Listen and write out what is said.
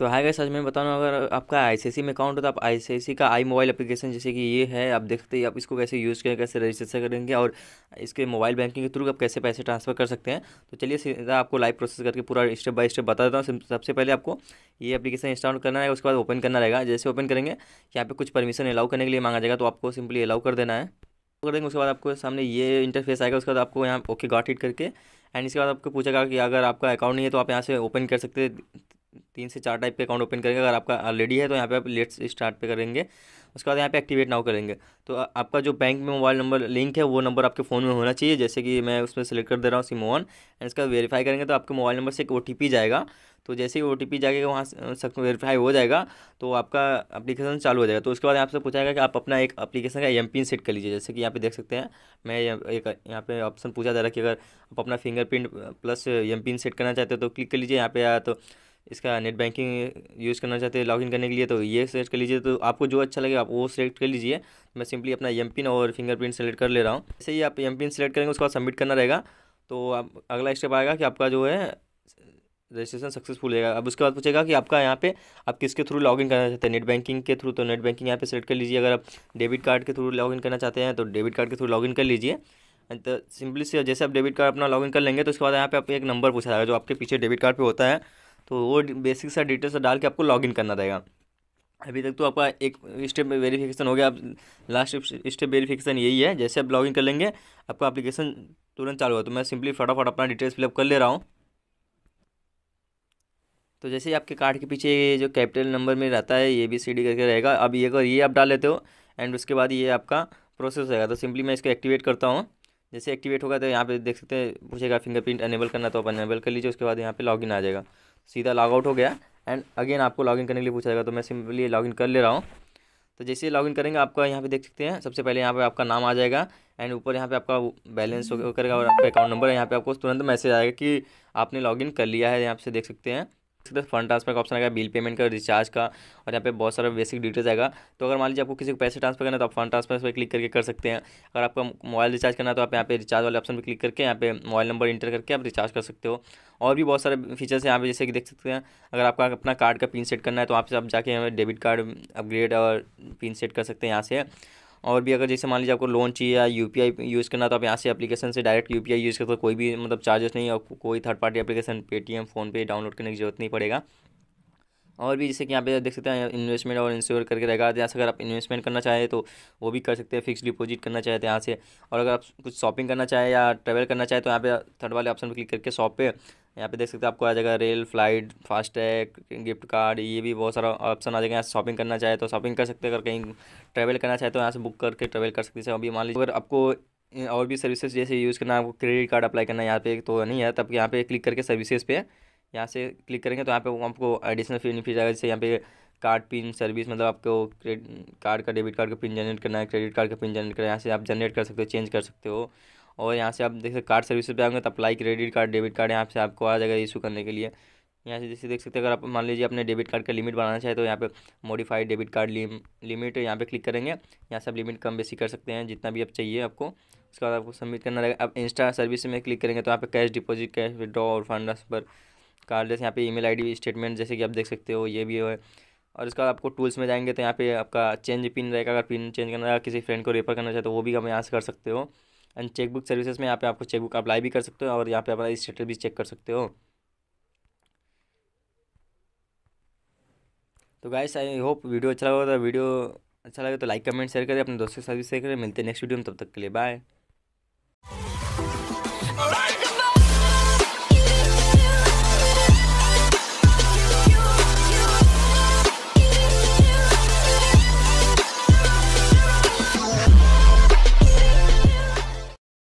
तो hi guys आज मैं बता रहा हूँ अगर आपका आईसीसी में अकाउंट हो तो आप आईसीसी का आई मोबाइल एप्लीकेशन जैसे कि ये है आप देखते ही आप इसको कैसे यूज़ करें कैसे रजिस्ट्रेशन करेंगे और इसके मोबाइल बैंकिंग के थ्रू आप कैसे पैसे ट्रांसफर कर सकते हैं तो चलिए सीधा आपको लाइव प्रोसेस करके पूरा स्टेप बाय स्टेप बता देता हूँ सबसे पहले आपको ये एप्लीकेशन इंस्टॉल करना है उसके बाद ओपन करना रहेगा जैसे ओपन करेंगे यहाँ पर कुछ परमिशन अलाउ करने के लिए मांगा जाएगा तो आपको सिंपली अलाउ कर देना है कर देंगे उसके बाद आपको सामने ये इंटरफेस आएगा उसके बाद आपको यहाँ ओके गॉट हिट करके एंड इसके बाद आपको पूछेगा कि अगर आपका अकाउंट नहीं है तो आप यहाँ से ओपन कर सकते तीन से चार टाइप के अकाउंट ओपन करेंगे अगर आपका ऑलरेडी है तो यहाँ पे आप लेट्स स्टार्ट पे करेंगे उसके बाद यहाँ पे एक्टिवेट नाउ करेंगे तो आपका जो बैंक में मोबाइल नंबर लिंक है वो नंबर आपके फ़ोन में होना चाहिए जैसे कि मैं उसमें सेलेक्ट कर दे रहा हूँ सिम ऑन एंड इसका वेरीफाई करेंगे तो आपके मोबाइल नंबर से एक ओ जाएगा तो जैसे ही ओ टी पी जाएगा वहाँ सब वेरीफाई हो जाएगा तो आपका एप्लीकेशन चालू हो जाएगा तो उसके बाद आपसे जाएगा कि आप अपना एक एप्लीकेशन का एम पिन सेट कर लीजिए जैसे कि यहाँ पे देख सकते हैं मैं एक यहाँ पे ऑप्शन पूछा जा रहा है कि अगर आप अपना fingerprint plus M pin set करना चाहते हो तो क्लिक कर लीजिए यहाँ पे या तो इसका नेट बैंकिंग यूज़ करना चाहते हैं लॉगिन करने के लिए तो ये सेलेक्ट कर लीजिए तो आपको जो अच्छा लगे आप वो सेलेक्ट कर लीजिए मैं सिंपली अपना एम पिन और फिंगरप्रिंट सेलेक्ट कर ले रहा हूँ जैसे ही आप एम पिन सेलेक्ट करेंगे उसके बाद सबमिट करना रहेगा तो आप अगला स्टेप आएगा कि आपका जो है रजिस्ट्रेशन सक्सेसफुल रहेगा अब उसके बाद पूछेगा कि आपका यहाँ पे आप किसके थ्रू लॉगिन करना चाहते हैं नेट बैंकिंग के थ्रू तो नेट बैंकिंग यहाँ पे सेलेक्ट कर लीजिए अगर आप डेबिट कार्ड के थ्रू लॉगिन करना चाहते हैं तो डेबिट कार्ड के थ्रू लॉगिन कर लीजिए तो सिंपली से जैसे आप डेबिट कार्ड अपना लॉगिन कर लेंगे तो उसके बाद यहाँ पे आप एक नंबर पूछा जाएगा जो आपके पीछे डेबिट कार्ड पर होता है तो वो बेसिक सा डिटेल्स डाल के आपको लॉगिन करना रहेगा अभी तक तो आपका एक स्टेप वेरिफिकेशन हो गया अब लास्ट स्टेप वेरिफिकेशन यही है जैसे आप लॉगिन कर लेंगे आपका एप्लीकेशन तुरंत चालू होगा तो मैं सिंपली फटाफट अपना डिटेल्स फिलअप कर ले रहा हूँ तो जैसे ही आपके कार्ड के पीछे जो कैपिटल नंबर में रहता है ये बी सी डी करके रहेगा अब ये अगर ये आप डाल लेते हो एंड उसके बाद ये आपका प्रोसेस रहेगा तो सिंपली मैं इसको एक्टिवेट करता हूँ जैसे एक्टिवेट होगा तो यहाँ पे देख सकते हैं पूछेगा फिंगरप्रिंट अनेबल करना तो आप अनेबल कर लीजिए उसके बाद यहाँ पे लॉगिन आ जाएगा सीधा लॉग आउट हो गया एंड अगेन आपको लॉगिन करने के लिए पूछा जाएगा तो मैं सिंपली लॉगिन कर ले रहा हूँ तो जैसे ही लॉगिन करेंगे आपका यहाँ पे देख सकते हैं सबसे पहले यहाँ पे आपका नाम आ जाएगा एंड ऊपर यहाँ पे आपका बैलेंस करेगा और आपका अकाउंट नंबर है यहाँ पे आपको तुरंत मैसेज आएगा कि आपने लॉगिन कर लिया है यहाँ से देख सकते हैं इसके तो बाद फंड ट्रांसफर का ऑप्शन आएगा बिल पेमेंट का रिचार्ज का और यहाँ पे बहुत सारा बेसिक डिटेल्स आएगा तो अगर मान लीजिए आपको किसी को पैसे ट्रांसफर करना है तो आप फंड ट्रांसफर पर क्लिक करके कर सकते हैं अगर आपका मोबाइल रिचार्ज करना है तो आप यहाँ पे रिचार्ज वाले ऑप्शन पर क्लिक करके यहाँ पे मोबाइल नंबर इंटर करके आप रिचार्ज कर सकते हो और भी बहुत सारे फीचर्स यहाँ पे जैसे कि देख सकते हैं अगर आपका अपना कार्ड का पिन सेट करना है तो आप जाके डेबिट कार्ड अपग्रेड और पिन सेट कर सकते हैं यहाँ से और भी अगर जैसे मान लीजिए आपको लोन चाहिए या यू यूज़ करना तो आप यहाँ से एप्लीकेशन से डायरेक्ट यू यूज़ करते कोई भी मतलब चार्जेस नहीं और कोई थर्ड पार्टी टी पेटीएम फ़ोनपे डाउनलोड करने की जरूरत नहीं पड़ेगा और भी जैसे कि यहाँ पे देख सकते हैं इन्वेस्टमेंट और इंश्योर करके रहेगा यहाँ से अगर आप इन्वेस्टमेंट करना चाहें तो वो भी कर सकते हैं फिक्स डिपॉजिट करना चाहते तो यहाँ से और अगर आप कुछ शॉपिंग करना चाहें या ट्रैवल करना चाहें तो यहाँ पे थर्ड वाले ऑप्शन पर क्लिक करके शॉप पे यहाँ पे देख सकते हैं आपको आ जाएगा rail flight FASTag gift card ये भी बहुत सारा ऑप्शन आ जाएगा यहाँ शॉपिंग करना चाहे तो शॉपिंग कर सकते हैं अगर कहीं ट्रैवल करना चाहे तो यहाँ से बुक करके ट्रैवल कर सकते हैं अभी मान लीजिए अगर आपको और भी सर्विसेज जैसे यूज़ करना आपको क्रेडिट कार्ड अप्लाई करना है यहाँ पे तो नहीं है तब यहाँ पे क्लिक करके सर्विसेज पे यहाँ से क्लिक करेंगे तो यहाँ पे आपको एडिशनल फिर आएगा जैसे यहाँ पे कार्ड पिन सर्विस मतलब आपको कार्ड का डेबिट कार्ड का पिन जनरेट करना है क्रेडिट कार्ड का पिन जनरेट करना है यहाँ से आप जनरेट कर सकते हो चेंज कर सकते हो और यहाँ से आप देख सकते कार्ड सर्विस पे आएंगे तो apply credit card debit card यहाँ से आपको आ जाएगा इशू करने के लिए यहाँ से जैसे देख सकते हैं अगर आप मान लीजिए अपने डेबिट कार्ड का लिमिट बढ़ाना चाहे तो यहाँ पे modified debit card lim, limit यहाँ पे क्लिक करेंगे यहाँ से आप लिमिट कम बेसी कर सकते हैं जितना भी आप चाहिए आपको उसके बाद आपको सबमिट करना रहेगा आप इंस्टा सर्विस में क्लिक करेंगे तो यहाँ पे कैश डिपॉजिट कैश विड्रॉ और फंड ट्रांसफर कार्डलेस यहाँ पे ई मेल स्टेटमेंट जैसे कि आप देख सकते हो ये भी है और इसके बाद आपको टूल्स में जाएंगे तो यहाँ पे आपका चेंज पिन रहेगा अगर पिन चेंज करना रहेगा किसी फ्रेंड को रेफर करना चाहे तो वो भी आप यहाँ से कर सकते हो एंड चेकबुक सर्विसेज में यहाँ पे आपको चेकबुक अप्लाई भी कर सकते हो और यहाँ पे अपना स्टेटस भी चेक कर सकते हो तो गाइस आई होप वीडियो अच्छा लगा तो वीडियो अच्छा लगे तो लाइक कमेंट शेयर करें अपने दोस्तों के साथ भी शेयर करें मिलते हैं नेक्स्ट वीडियो में तब तक के लिए बाय